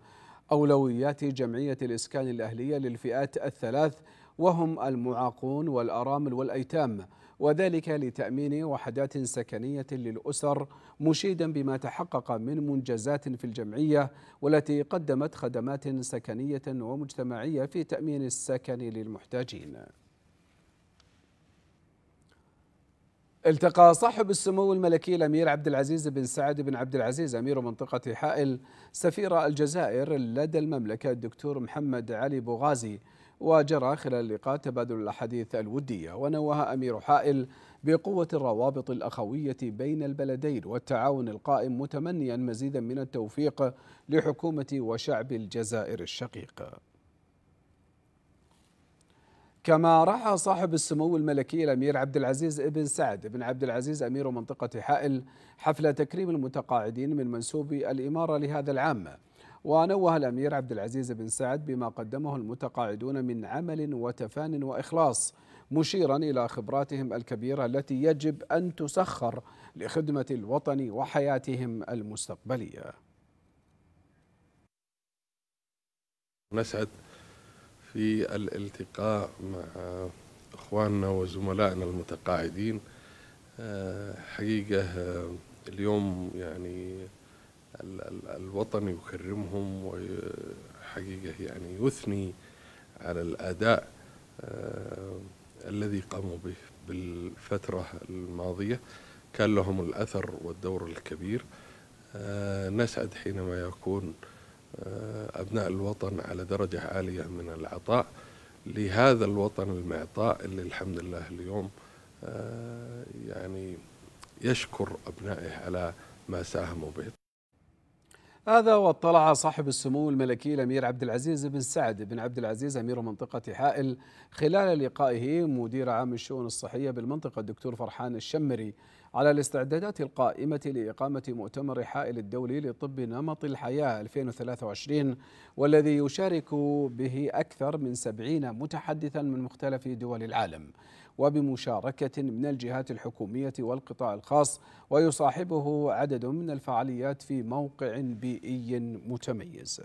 اولويات جمعيه الاسكان الاهليه للفئات الثلاث وهم المعاقون والارامل والايتام وذلك لتأمين وحدات سكنية للأسر مشيدا بما تحقق من منجزات في الجمعية والتي قدمت خدمات سكنية ومجتمعية في تأمين السكن للمحتاجين التقى صاحب السمو الملكي الامير عبد العزيز بن سعد بن عبد العزيز امير منطقه حائل سفير الجزائر لدى المملكه الدكتور محمد علي بوغازي وجرى خلال اللقاء تبادل الأحاديث الودية ونوه أمير حائل بقوة الروابط الأخوية بين البلدين والتعاون القائم متمنيا مزيدا من التوفيق لحكومة وشعب الجزائر الشقيق كما رحى صاحب السمو الملكي الامير عبد العزيز ابن سعد بن عبد العزيز امير منطقه حائل حفل تكريم المتقاعدين من منسوب الاماره لهذا العام ونوه الأمير عبد العزيز بن سعد بما قدمه المتقاعدون من عمل وتفان وإخلاص مشيرا إلى خبراتهم الكبيرة التي يجب أن تسخر لخدمة الوطن وحياتهم المستقبلية نسعد في الالتقاء مع اخواننا وزملائنا المتقاعدين آه، حقيقه آه، اليوم يعني الوطن يكرمهم وحقيقة يعني يثني على الأداء آه، الذي قاموا به بالفترة الماضية كان لهم الأثر والدور الكبير آه، نسعد حينما يكون آه، أبناء الوطن على درجة عالية من العطاء لهذا الوطن المعطاء اللي الحمد لله اليوم يعني يشكر أبنائه على ما ساهموا به هذا واطلع صاحب السمو الملكي الامير عبد العزيز بن سعد بن عبد العزيز امير منطقه حائل خلال لقائه مدير عام الشؤون الصحيه بالمنطقه الدكتور فرحان الشمري على الاستعدادات القائمه لاقامه مؤتمر حائل الدولي لطب نمط الحياه 2023 والذي يشارك به اكثر من 70 متحدثا من مختلف دول العالم. وبمشاركة من الجهات الحكومية والقطاع الخاص ويصاحبه عدد من الفعاليات في موقع بيئي متميز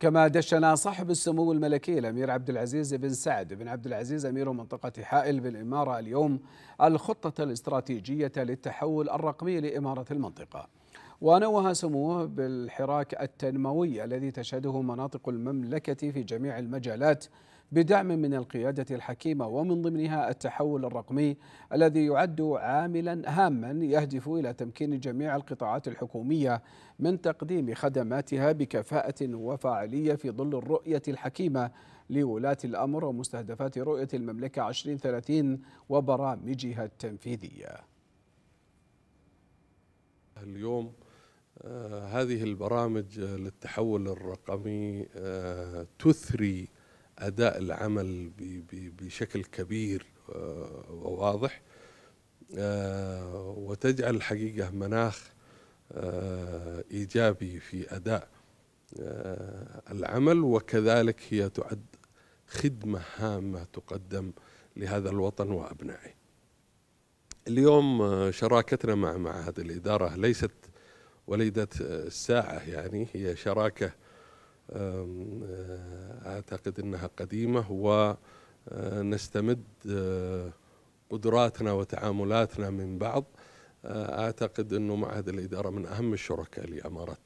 كما دشن صاحب السمو الملكي الامير عبد العزيز بن سعد بن عبد العزيز امير منطقه حائل بالاماره اليوم الخطه الاستراتيجيه للتحول الرقمي لاماره المنطقه. ونوه سموه بالحراك التنموي الذي تشهده مناطق المملكه في جميع المجالات بدعم من القياده الحكيمه ومن ضمنها التحول الرقمي الذي يعد عاملا هاما يهدف الى تمكين جميع القطاعات الحكوميه من تقديم خدماتها بكفاءه وفاعليه في ظل الرؤيه الحكيمه لولاة الأمر ومستهدفات رؤية المملكة 2030 وبرامجها التنفيذية اليوم آه، هذه البرامج للتحول الرقمي آه، تثري اداء العمل بشكل كبير آه، وواضح آه، وتجعل الحقيقه مناخ آه، ايجابي في اداء العمل وكذلك هي تعد خدمه هامه تقدم لهذا الوطن وابنائه. اليوم شراكتنا مع معهد الاداره ليست وليده الساعه يعني هي شراكه آه، أعتقد أنها قديمة ونستمد آه، آه، قدراتنا وتعاملاتنا من بعض أعتقد أنه معهد الإدارة من أهم الشركاء لإمارة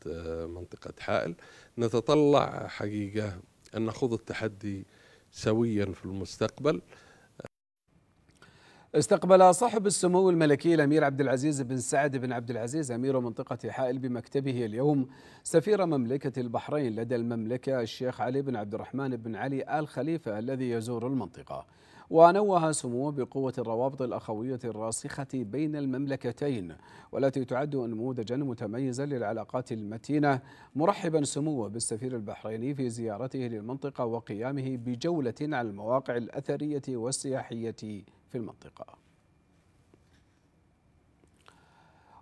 منطقة حائل نتطلع حقيقة أن نخوض التحدي سويا في المستقبل استقبل صاحب السمو الملكي الامير عبد العزيز بن سعد بن عبد العزيز امير منطقه حائل بمكتبه اليوم سفير مملكه البحرين لدى المملكه الشيخ علي بن عبد الرحمن بن علي ال خليفه الذي يزور المنطقه. ونوه سموه بقوة الروابط الأخوية الراسخة بين المملكتين والتي تعد نموذجا متميزا للعلاقات المتينة مرحبا سموه بالسفير البحريني في زيارته للمنطقة وقيامه بجولة على المواقع الأثرية والسياحية في المنطقة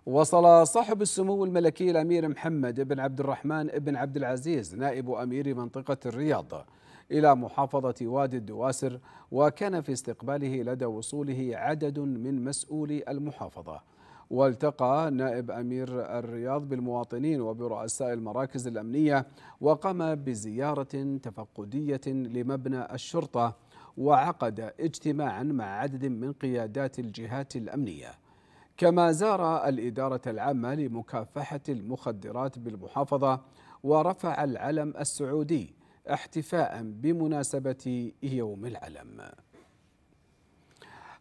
وصل صاحب السمو الملكي الأمير محمد بن عبد الرحمن بن عبد العزيز نائب أمير منطقة الرياض إلى محافظة وادي الدواسر وكان في استقباله لدى وصوله عدد من مسؤولي المحافظة والتقى نائب أمير الرياض بالمواطنين وبرؤساء المراكز الأمنية وقام بزيارة تفقدية لمبنى الشرطة وعقد اجتماعا مع عدد من قيادات الجهات الأمنية كما زار الإدارة العامة لمكافحة المخدرات بالمحافظة ورفع العلم السعودي احتفاء بمناسبة يوم العلم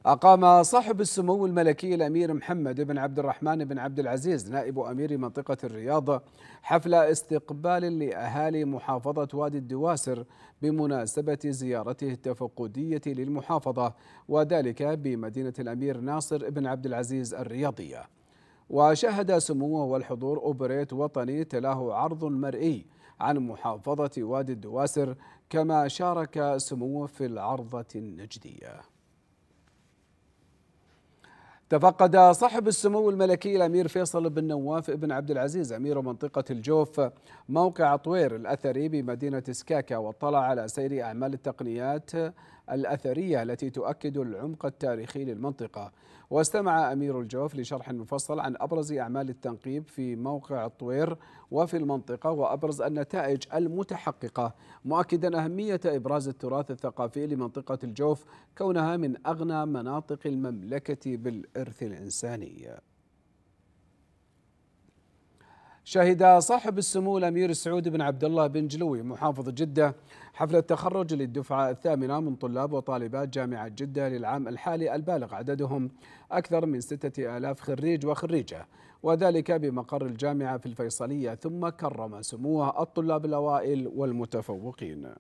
أقام صاحب السمو الملكي الأمير محمد بن عبد الرحمن بن عبد العزيز نائب أمير منطقة الرياض حفل استقبال لأهالي محافظة وادي الدواسر بمناسبة زيارته التفقدية للمحافظة وذلك بمدينة الأمير ناصر بن عبد العزيز الرياضية وشهد سموه والحضور أوبريت وطني تلاه عرض مرئي عن محافظة وادي الدواسر كما شارك سموه في العرضة النجدية تفقد صاحب السمو الملكي الامير فيصل بن نواف بن عبد العزيز امير منطقه الجوف موقع طوير الاثري بمدينه سكاكا واطلع على سير اعمال التقنيات الأثرية التي تؤكد العمق التاريخي للمنطقة واستمع أمير الجوف لشرح مفصل عن أبرز أعمال التنقيب في موقع الطوير وفي المنطقة وأبرز النتائج المتحققة مؤكدا أهمية إبراز التراث الثقافي لمنطقة الجوف كونها من أغنى مناطق المملكة بالإرث الإنساني شهد صاحب السمو الامير سعود بن عبد الله بن جلوي محافظ جده حفل التخرج للدفعه الثامنه من طلاب وطالبات جامعه جده للعام الحالي البالغ عددهم اكثر من ستة آلاف خريج وخريجه وذلك بمقر الجامعه في الفيصليه ثم كرم سموه الطلاب الاوائل والمتفوقين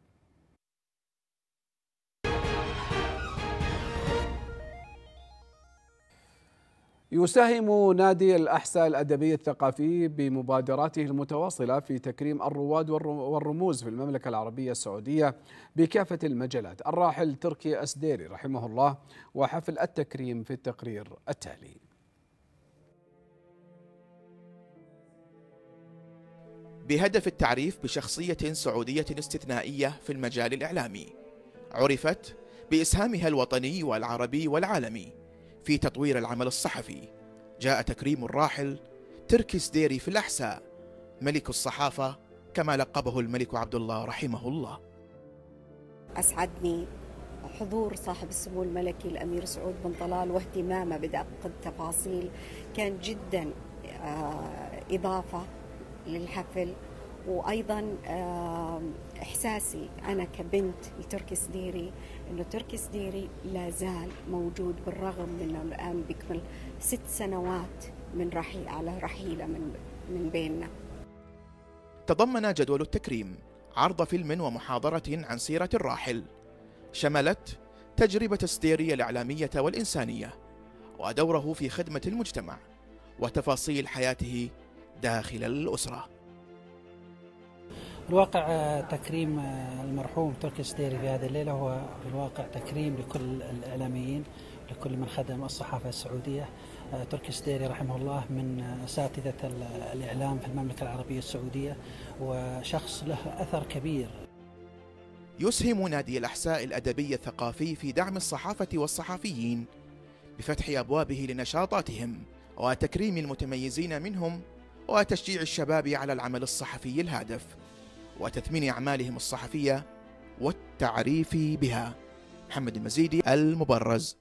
يساهم نادي الأحساء الأدبي الثقافي بمبادراته المتواصلة في تكريم الرواد والرموز في المملكة العربية السعودية بكافة المجالات الراحل تركي أسديري رحمه الله وحفل التكريم في التقرير التالي بهدف التعريف بشخصية سعودية استثنائية في المجال الإعلامي عرفت بإسهامها الوطني والعربي والعالمي في تطوير العمل الصحفي جاء تكريم الراحل تركيس ديري في الأحساء ملك الصحافة كما لقبه الملك عبد الله رحمه الله أسعدني حضور صاحب السمو الملكي الأمير سعود بن طلال واهتمامه بدقة التفاصيل كان جدا آه، إضافة للحفل وأيضا آه، إحساسي أنا كبنت لتركي سديري انه تركي سديري لا زال موجود بالرغم من انه الان بيكمل ست سنوات من رحيل على رحيله من من بيننا. تضمن جدول التكريم عرض فيلم ومحاضرة عن سيرة الراحل شملت تجربة سديري الإعلامية والإنسانية ودوره في خدمة المجتمع وتفاصيل حياته داخل الأسرة الواقع آه، تكريم آه، المرحوم تركي السديري في هذه الليلة هو في الواقع تكريم لكل الإعلاميين لكل من خدم الصحافة السعودية آه، تركي السديري رحمه الله من أساتذة الإعلام في المملكة العربية السعودية وشخص له أثر كبير يسهم نادي الأحساء الأدبي الثقافي في دعم الصحافة والصحفيين بفتح أبوابه لنشاطاتهم وتكريم المتميزين منهم وتشجيع الشباب على العمل الصحفي الهادف وتثمين أعمالهم الصحفية والتعريف بها محمد المزيدي المبرز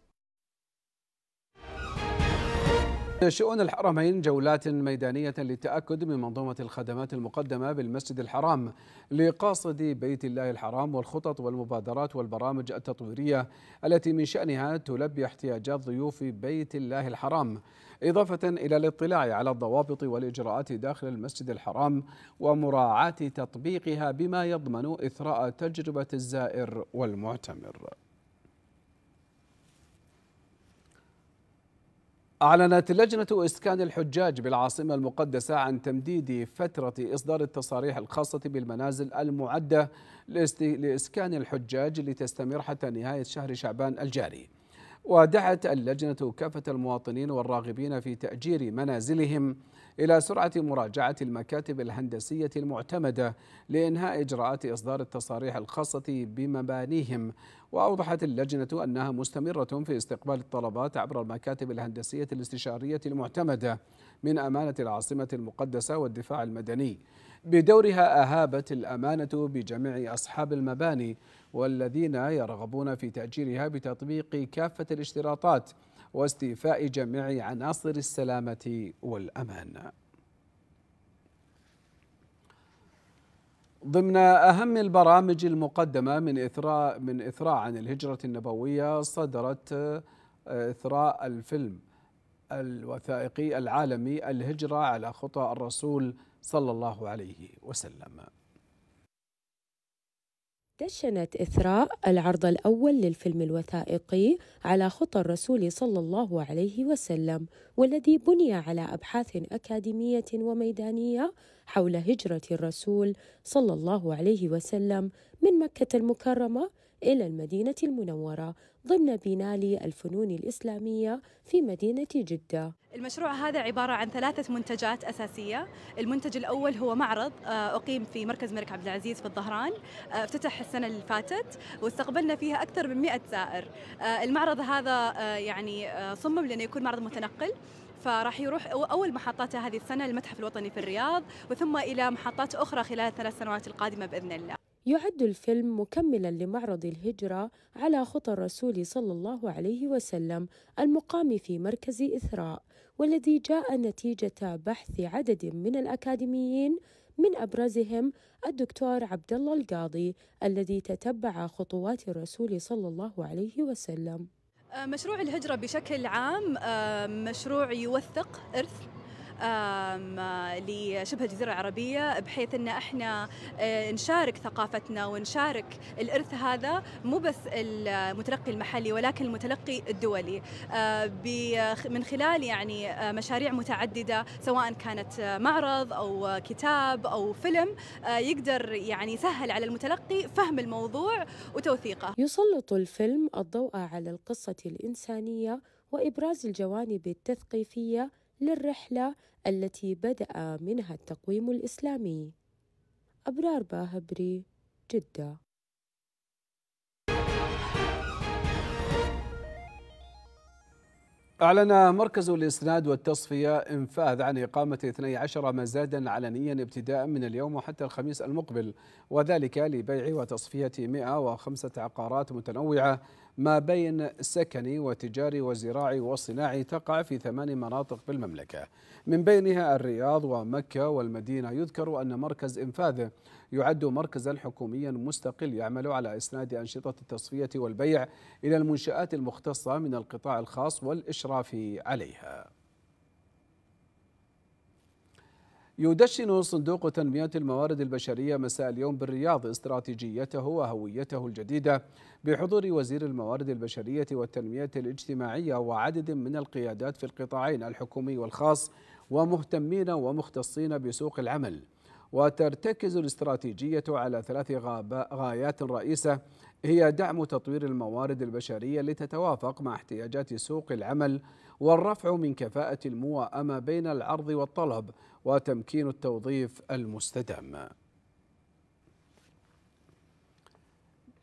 شؤون الحرمين جولات ميدانية للتأكد من منظومة الخدمات المقدمة بالمسجد الحرام لقاصدي بيت الله الحرام والخطط والمبادرات والبرامج التطويرية التي من شأنها تلبي احتياجات ضيوف بيت الله الحرام إضافة إلى الاطلاع على الضوابط والإجراءات داخل المسجد الحرام ومراعاة تطبيقها بما يضمن إثراء تجربة الزائر والمعتمر أعلنت لجنة إسكان الحجاج بالعاصمة المقدسة عن تمديد فترة إصدار التصاريح الخاصة بالمنازل المعدة لإسكان الحجاج لتستمر حتى نهاية شهر شعبان الجاري ودعت اللجنة كافة المواطنين والراغبين في تأجير منازلهم إلى سرعة مراجعة المكاتب الهندسية المعتمدة لإنهاء إجراءات إصدار التصاريح الخاصة بمبانيهم وأوضحت اللجنة أنها مستمرة في استقبال الطلبات عبر المكاتب الهندسية الاستشارية المعتمدة من أمانة العاصمة المقدسة والدفاع المدني بدورها أهابت الأمانة بجميع أصحاب المباني والذين يرغبون في تأجيرها بتطبيق كافة الاشتراطات واستيفاء جميع عناصر السلامة والأمان ضمن أهم البرامج المقدمة من إثراء من إثراء عن الهجرة النبوية صدرت آه، إثراء الفيلم الوثائقي العالمي الهجرة على خطى الرسول صلى الله عليه وسلم. دشنت إثراء العرض الأول للفيلم الوثائقي على خطى الرسول صلى الله عليه وسلم والذي بني على أبحاث أكاديمية وميدانية حول هجرة الرسول صلى الله عليه وسلم من مكة المكرمة إلى المدينة المنورة ضمن بينالي الفنون الإسلامية في مدينة جدة المشروع هذا عبارة عن ثلاثة منتجات أساسية المنتج الأول هو معرض آه، أقيم في مركز الملك عبد العزيز في الظهران آه، افتتح السنة اللي فاتت واستقبلنا فيها أكثر من 100 زائر آه، المعرض هذا يعني صمم لأنه يكون معرض متنقل فراح يروح اول محطاته هذه السنه المتحف الوطني في الرياض وثم الى محطات اخرى خلال الثلاث سنوات القادمه باذن الله يعد الفيلم مكملا لمعرض الهجرة على خطى الرسول صلى الله عليه وسلم المقام في مركز إثراء والذي جاء نتيجة بحث عدد من الأكاديميين من أبرزهم الدكتور عبد الله القاضي الذي تتبع خطوات الرسول صلى الله عليه وسلم آه، مشروع الهجرة بشكل عام آه، مشروع يوثق إرث لشبه الجزيرة العربية بحيث أن احنا آه، نشارك ثقافتنا ونشارك الإرث هذا مو بس المتلقي المحلي ولكن المتلقي الدولي آه، من خلال يعني آه، مشاريع متعددة سواء كانت معرض أو كتاب أو فيلم يقدر يعني يسهل على المتلقي فهم الموضوع وتوثيقه يسلط الفيلم الضوء على القصة الإنسانية وإبراز الجوانب التثقيفية للرحلة التي بدأ منها التقويم الإسلامي أبرار باهبري جدة أعلن مركز الإسناد والتصفية إنفاذ عن إقامة 12 مزادا علنيا ابتداء من اليوم وحتى الخميس المقبل وذلك لبيع وتصفية 105 عقارات متنوعة ما بين سكني وتجاري وزراعي وصناعي تقع في ثمان مناطق بالمملكة من بينها الرياض ومكة والمدينة يذكر أن مركز إنفاذه يعد مركزا حكوميا مستقل يعمل على إسناد أنشطة التصفية والبيع إلى المنشآت المختصة من القطاع الخاص والإشراف عليها يدشن صندوق تنمية الموارد البشرية مساء اليوم بالرياض استراتيجيته وهويته الجديدة بحضور وزير الموارد البشرية والتنمية الاجتماعية وعدد من القيادات في القطاعين الحكومي والخاص ومهتمين ومختصين بسوق العمل وترتكز الاستراتيجية على ثلاث غايات رئيسة هي دعم تطوير الموارد البشرية لتتوافق مع احتياجات سوق العمل والرفع من كفاءة الموائمة بين العرض والطلب وتمكين التوظيف المستدام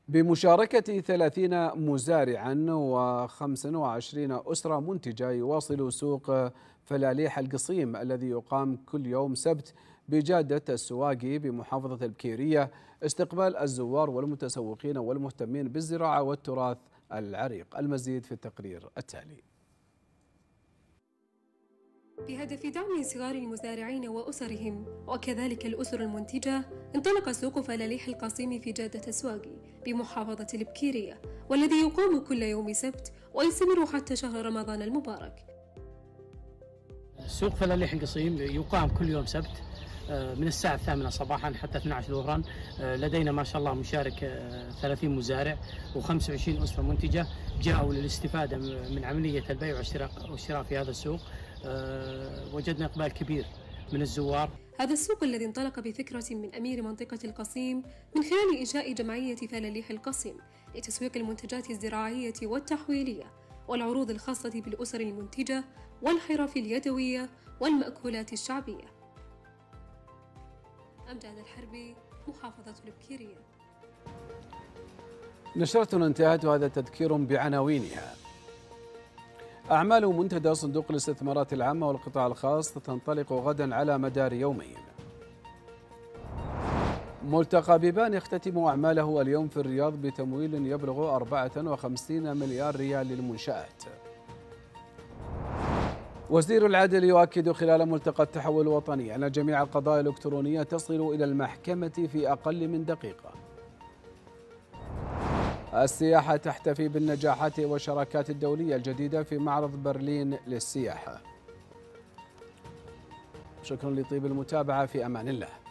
بمشاركة 30 مزارعا و25 أسرة منتجة يواصل سوق فلاليح القصيم الذي يقام كل يوم سبت بجادة السواقي بمحافظة البكيرية استقبال الزوار والمتسوقين والمهتمين بالزراعة والتراث العريق المزيد في التقرير التالي بهدف دعم صغار المزارعين وأسرهم وكذلك الأسر المنتجة انطلق سوق فلاليح القصيم في جادة السواقي بمحافظة البكيرية والذي يقام كل يوم سبت ويستمر حتى شهر رمضان المبارك سوق فلاليح القصيم يقام كل يوم سبت آه، من الساعة الثامنة صباحا حتى 12 ظهرا آه، لدينا ما شاء الله مشارك 30 آه، مزارع و25 أسرة منتجة جاءوا للاستفادة من عملية البيع والشراء في هذا السوق آه، وجدنا إقبال كبير من الزوار هذا السوق الذي انطلق بفكرة من أمير منطقة القصيم من خلال إنشاء جمعية فلاليح القصيم لتسويق المنتجات الزراعية والتحويلية والعروض الخاصة بالأسر المنتجة والحرف اليدوية والمأكولات الشعبية أمجاد الحربي محافظة البكيرية نشرتنا انتهت وهذا تذكير بعناوينها أعمال منتدى صندوق الاستثمارات العامة والقطاع الخاص تنطلق غدا على مدار يومين ملتقى بيبان يختتم أعماله اليوم في الرياض بتمويل يبلغ 54 مليار ريال للمنشآت وزير العدل يؤكد خلال ملتقى التحول الوطني أن جميع القضايا الإلكترونية تصل إلى المحكمة في أقل من دقيقة السياحة تحتفي بالنجاحات والشراكات الدولية الجديدة في معرض برلين للسياحة شكرا لطيب المتابعة في أمان الله